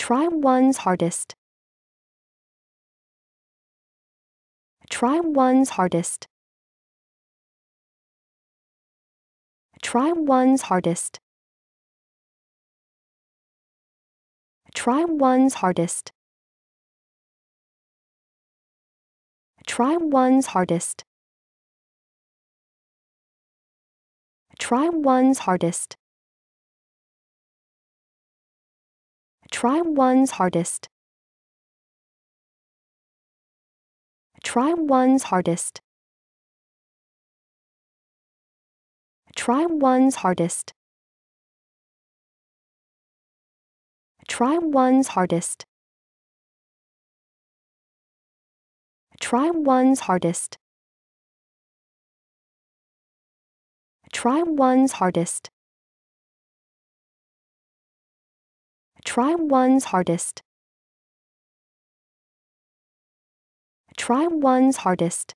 Try one's hardest. Try one's hardest. Try one's hardest. Try one's hardest. Try one's hardest. Try one's hardest. Try one's hardest. Try one's hardest. Try one's hardest. Try one's hardest. Try one's hardest. Try one's hardest. Try one's hardest. Try one's hardest.